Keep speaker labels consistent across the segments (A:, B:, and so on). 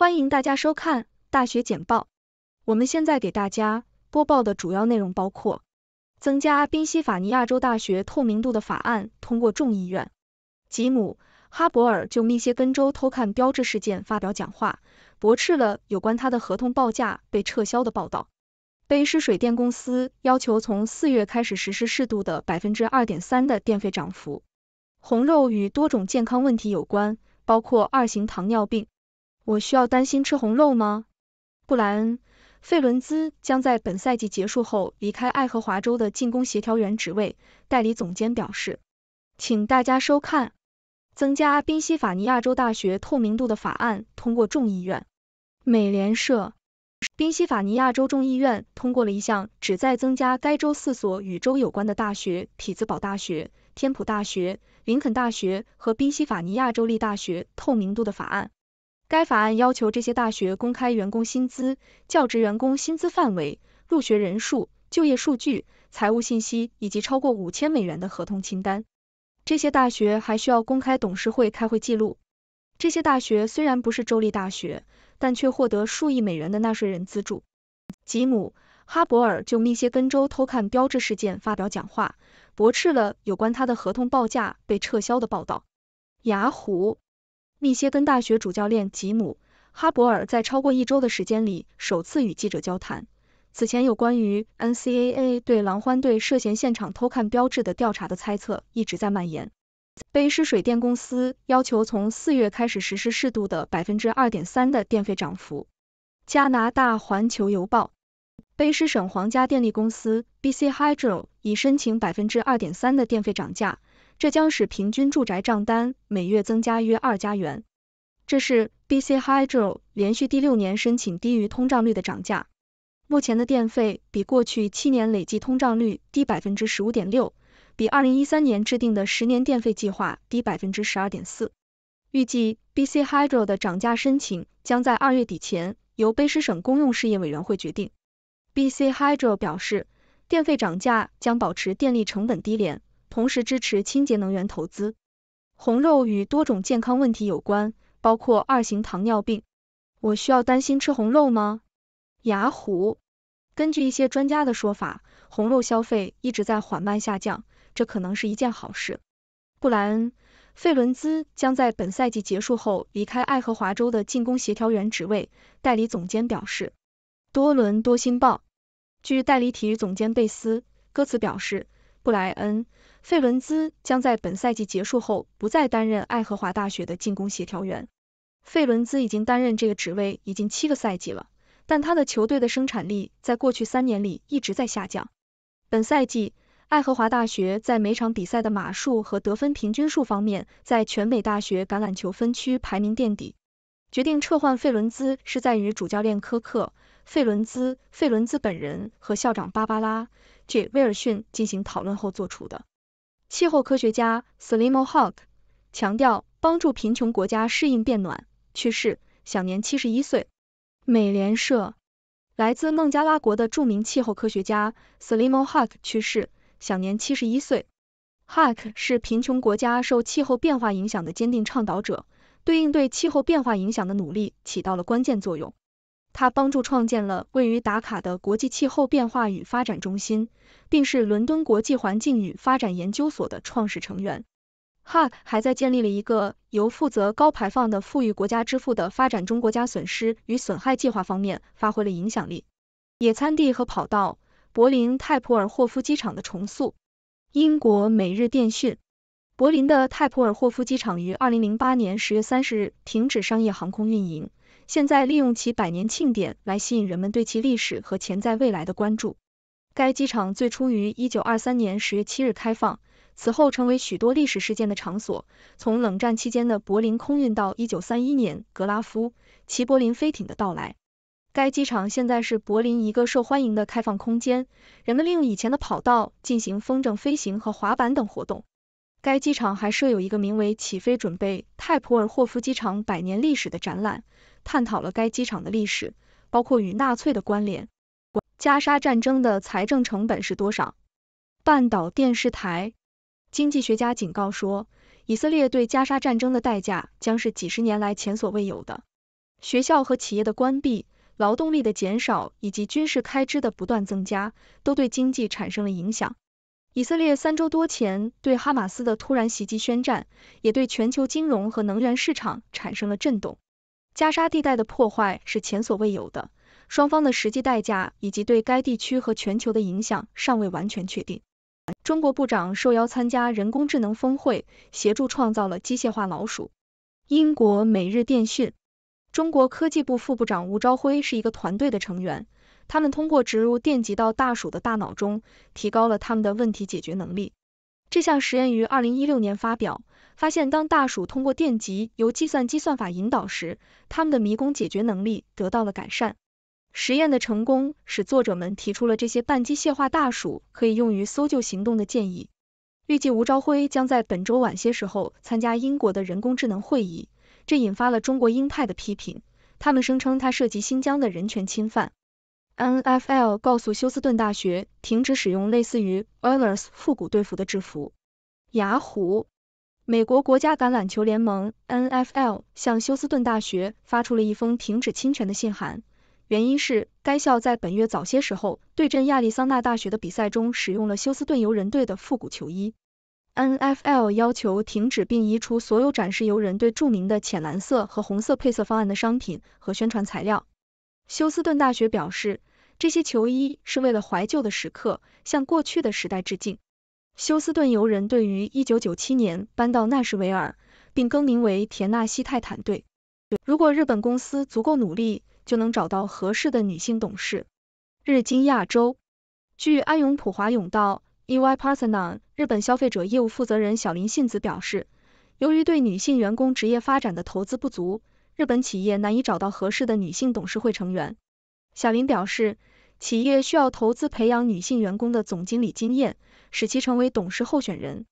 A: 欢迎大家收看《大学简报》。我们现在给大家播报的主要内容包括：增加宾夕法尼亚州大学透明度的法案通过众议院；吉姆·哈伯尔就密歇根州偷看标志事件发表讲话，驳斥了有关他的合同报价被撤销的报道；贝斯水电公司要求从四月开始实施适度的百分之二点三的电费涨幅；红肉与多种健康问题有关，包括二型糖尿病。我需要担心吃红肉吗？布兰·费伦兹将在本赛季结束后离开爱荷华州的进攻协调员职位，代理总监表示。请大家收看。增加宾夕法尼亚州大学透明度的法案通过众议院。美联社，宾夕法尼亚州众议院通过了一项旨在增加该州四所与州有关的大学——匹兹堡大学、天普大学、林肯大学和宾夕法尼亚州立大学透明度的法案。该法案要求这些大学公开员工薪资、教职员工薪资范围、入学人数、就业数据、财务信息以及超过五千美元的合同清单。这些大学还需要公开董事会开会记录。这些大学虽然不是州立大学，但却获得数亿美元的纳税人资助。吉姆·哈伯尔就密歇根州偷看标志事件发表讲话，驳斥了有关他的合同报价被撤销的报道。雅虎。密歇根大学主教练吉姆·哈伯尔在超过一周的时间里首次与记者交谈。此前有关于 NCAA 对狼獾队涉嫌现场偷看标志的调查的猜测一直在蔓延。卑诗水电公司要求从四月开始实施适度的百分之二点三的电费涨幅。加拿大环球邮报，卑诗省皇家电力公司 BC Hydro 已申请百分之二点三的电费涨价。这将使平均住宅账单每月增加约二加元。这是 B C Hydro 连续第六年申请低于通胀率的涨价。目前的电费比过去七年累计通胀率低百分之十五点六，比二零一三年制定的十年电费计划低百分之十二点四。预计 B C Hydro 的涨价申请将在二月底前由卑诗省公用事业委员会决定。B C Hydro 表示，电费涨价将保持电力成本低廉。同时支持清洁能源投资。红肉与多种健康问题有关，包括二型糖尿病。我需要担心吃红肉吗？雅虎，根据一些专家的说法，红肉消费一直在缓慢下降，这可能是一件好事。布莱恩费伦兹将在本赛季结束后离开爱荷华州的进攻协调员职位。代理总监表示，多伦多星报，据代理体育总监贝斯歌词表示，布莱恩。费伦兹将在本赛季结束后不再担任爱荷华大学的进攻协调员。费伦兹已经担任这个职位已经七个赛季了，但他的球队的生产力在过去三年里一直在下降。本赛季，爱荷华大学在每场比赛的码数和得分平均数方面在全美大学橄榄球分区排名垫底。决定撤换费伦兹是在与主教练科克、费伦兹、费伦兹本人和校长芭芭拉 ·J· 威尔逊进行讨论后做出的。气候科学家 Slimo h a w k 强调帮助贫穷国家适应变暖去世，享年七十一岁。美联社，来自孟加拉国的著名气候科学家 Slimo h a w k 去世，享年七十一岁。h a w k 是贫穷国家受气候变化影响的坚定倡导者，对应对气候变化影响的努力起到了关键作用。他帮助创建了位于达卡的国际气候变化与发展中心，并是伦敦国际环境与发展研究所的创始成员。哈还在建立了一个由负责高排放的富裕国家支付的发展中国家损失与损害计划方面发挥了影响力。野餐地和跑道，柏林泰普尔霍夫机场的重塑。英国每日电讯：柏林的泰普尔霍夫机场于二零零八年十月三十日停止商业航空运营。现在利用其百年庆典来吸引人们对其历史和潜在未来的关注。该机场最初于一九二三年十月七日开放，此后成为许多历史事件的场所，从冷战期间的柏林空运到一九三一年格拉夫齐柏林飞艇的到来。该机场现在是柏林一个受欢迎的开放空间，人们利用以前的跑道进行风筝飞行和滑板等活动。该机场还设有一个名为“起飞准备泰普尔霍夫机场百年历史”的展览，探讨了该机场的历史，包括与纳粹的关联。加沙战争的财政成本是多少？半岛电视台经济学家警告说，以色列对加沙战争的代价将是几十年来前所未有的。学校和企业的关闭、劳动力的减少以及军事开支的不断增加，都对经济产生了影响。以色列三周多前对哈马斯的突然袭击宣战，也对全球金融和能源市场产生了震动。加沙地带的破坏是前所未有的，双方的实际代价以及对该地区和全球的影响尚未完全确定。中国部长受邀参加人工智能峰会，协助创造了机械化老鼠。英国《每日电讯》中国科技部副部长吴朝辉是一个团队的成员。他们通过植入电极到大鼠的大脑中，提高了他们的问题解决能力。这项实验于二零一六年发表，发现当大鼠通过电极由计算机算法引导时，他们的迷宫解决能力得到了改善。实验的成功使作者们提出了这些半机械化大鼠可以用于搜救行动的建议。预计吴朝辉将在本周晚些时候参加英国的人工智能会议，这引发了中国鹰派的批评，他们声称它涉及新疆的人权侵犯。N.F.L. 告诉休斯顿大学停止使用类似于 Oilers 复古队服的制服。雅虎，美国国家橄榄球联盟 N.F.L. 向休斯顿大学发出了一封停止侵权的信函，原因是该校在本月早些时候对阵亚利桑那大学的比赛中使用了休斯顿游人队的复古球衣。N.F.L. 要求停止并移除所有展示游人队著名的浅蓝色和红色配色方案的商品和宣传材料。休斯顿大学表示。这些球衣是为了怀旧的时刻，向过去的时代致敬。休斯顿游人队于一九九七年搬到纳什维尔，并更名为田纳西泰坦队。如果日本公司足够努力，就能找到合适的女性董事。日经亚洲，据安永普华永道 EY Partner 日本消费者业务负责人小林信子表示，由于对女性员工职业发展的投资不足，日本企业难以找到合适的女性董事会成员。小林表示。企业需要投资培养女性员工的总经理经验，使其成为董事候选人。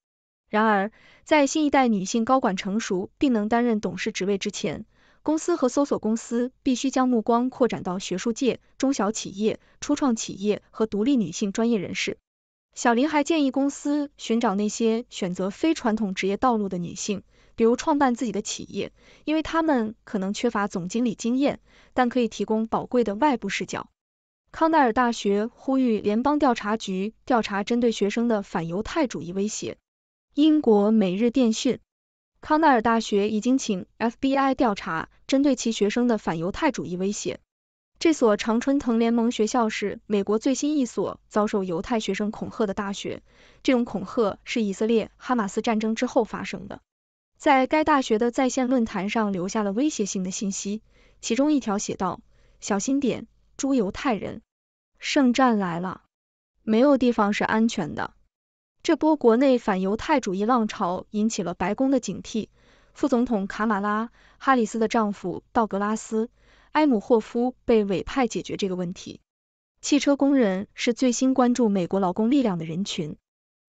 A: 然而，在新一代女性高管成熟并能担任董事职位之前，公司和搜索公司必须将目光扩展到学术界、中小企业、初创企业和独立女性专业人士。小林还建议公司寻找那些选择非传统职业道路的女性，比如创办自己的企业，因为她们可能缺乏总经理经验，但可以提供宝贵的外部视角。康奈尔大学呼吁联邦调查局调查针对学生的反犹太主义威胁。英国每日电讯：康奈尔大学已经请 FBI 调查针对其学生的反犹太主义威胁。这所常春藤联盟学校是美国最新一所遭受犹太学生恐吓的大学。这种恐吓是以色列哈马斯战争之后发生的。在该大学的在线论坛上留下了威胁性的信息，其中一条写道：“小心点。”朱犹太人，圣战来了，没有地方是安全的。这波国内反犹太主义浪潮引起了白宫的警惕，副总统卡马拉·哈里斯的丈夫道格拉斯·埃姆霍夫被委派解决这个问题。汽车工人是最新关注美国劳工力量的人群，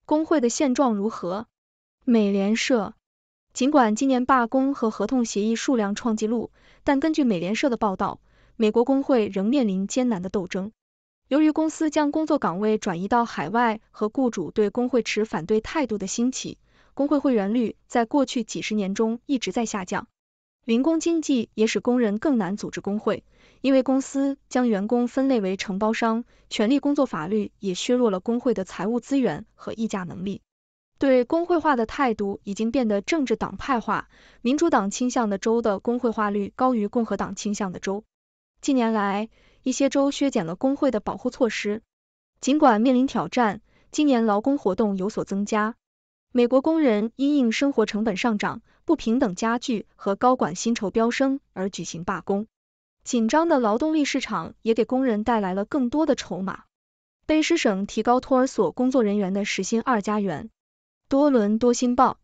A: 工会的现状如何？美联社，尽管今年罢工和合同协议数量创纪录，但根据美联社的报道。美国工会仍面临艰难的斗争。由于公司将工作岗位转移到海外和雇主对工会持反对态度的兴起，工会会员率在过去几十年中一直在下降。零工经济也使工人更难组织工会，因为公司将员工分类为承包商。权力工作法律也削弱了工会的财务资源和议价能力。对工会化的态度已经变得政治党派化，民主党倾向的州的工会化率高于共和党倾向的州。近年来，一些州削减了工会的保护措施。尽管面临挑战，今年劳工活动有所增加。美国工人因应生活成本上涨、不平等加剧和高管薪酬飙升而举行罢工。紧张的劳动力市场也给工人带来了更多的筹码。卑诗省提高托儿所工作人员的时薪二加元。多伦多新报，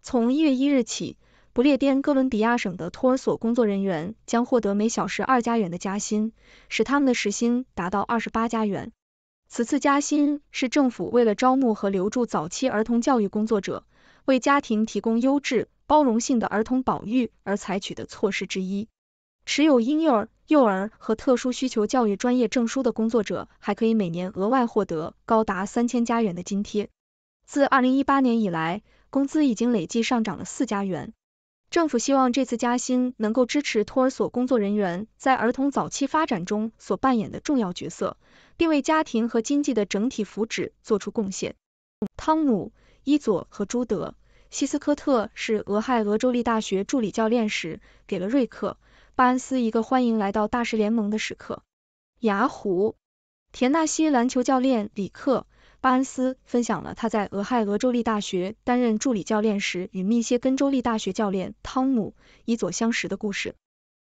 A: 从一月一日起。不列颠哥伦比亚省的托儿所工作人员将获得每小时二加元的加薪，使他们的时薪达到二十八加元。此次加薪是政府为了招募和留住早期儿童教育工作者，为家庭提供优质、包容性的儿童保育而采取的措施之一。持有婴幼儿、幼儿和特殊需求教育专业证书的工作者还可以每年额外获得高达三千加元的津贴。自二零一八年以来，工资已经累计上涨了四加元。政府希望这次加薪能够支持托儿所工作人员在儿童早期发展中所扮演的重要角色，并为家庭和经济的整体福祉做出贡献。汤姆、伊佐和朱德·西斯科特是俄亥俄州立大学助理教练时，给了瑞克·巴恩斯一个欢迎来到大师联盟的时刻。雅虎田纳西篮球教练里克。巴恩斯分享了他在俄亥俄州立大学担任助理教练时与密歇根州立大学教练汤姆伊佐相识的故事。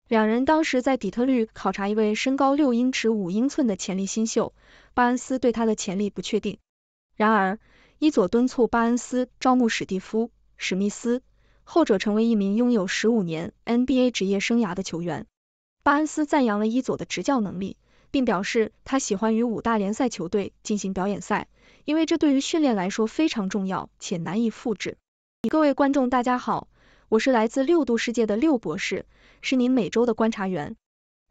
A: 两人当时在底特律考察一位身高六英尺五英寸的潜力新秀，巴恩斯对他的潜力不确定。然而，伊佐敦促巴恩斯招募史蒂夫史密斯，后者成为一名拥有十五年 NBA 职业生涯的球员。巴恩斯赞扬了伊佐的执教能力。并表示他喜欢与五大联赛球队进行表演赛，因为这对于训练来说非常重要且难以复制。各位观众，大家好，我是来自六度世界的六博士，是您每周的观察员。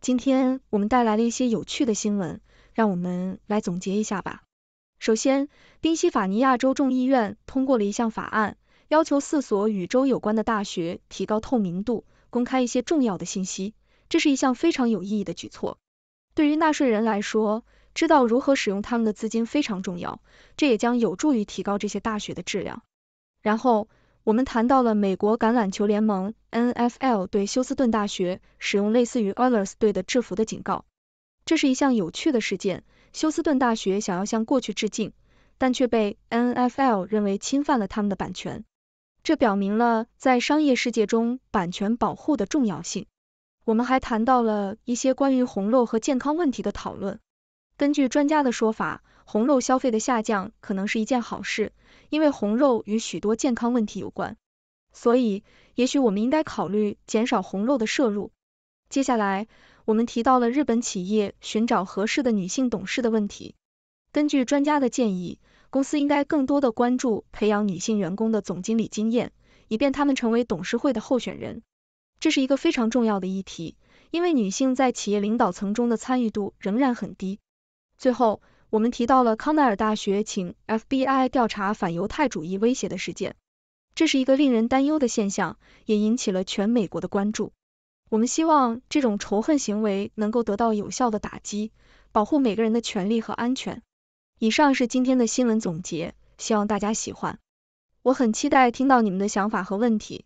A: 今天我们带来了一些有趣的新闻，让我们来总结一下吧。首先，宾夕法尼亚州众议院通过了一项法案，要求四所与州有关的大学提高透明度，公开一些重要的信息。这是一项非常有意义的举措。对于纳税人来说，知道如何使用他们的资金非常重要，这也将有助于提高这些大学的质量。然后，我们谈到了美国橄榄球联盟 （NFL） 对休斯顿大学使用类似于 Oilers 队的制服的警告，这是一项有趣的事件。休斯顿大学想要向过去致敬，但却被 NFL 认为侵犯了他们的版权，这表明了在商业世界中版权保护的重要性。我们还谈到了一些关于红肉和健康问题的讨论。根据专家的说法，红肉消费的下降可能是一件好事，因为红肉与许多健康问题有关。所以，也许我们应该考虑减少红肉的摄入。接下来，我们提到了日本企业寻找合适的女性董事的问题。根据专家的建议，公司应该更多的关注培养女性员工的总经理经验，以便他们成为董事会的候选人。这是一个非常重要的议题，因为女性在企业领导层中的参与度仍然很低。最后，我们提到了康奈尔大学请 FBI 调查反犹太主义威胁的事件，这是一个令人担忧的现象，也引起了全美国的关注。我们希望这种仇恨行为能够得到有效的打击，保护每个人的权利和安全。以上是今天的新闻总结，希望大家喜欢。我很期待听到你们的想法和问题。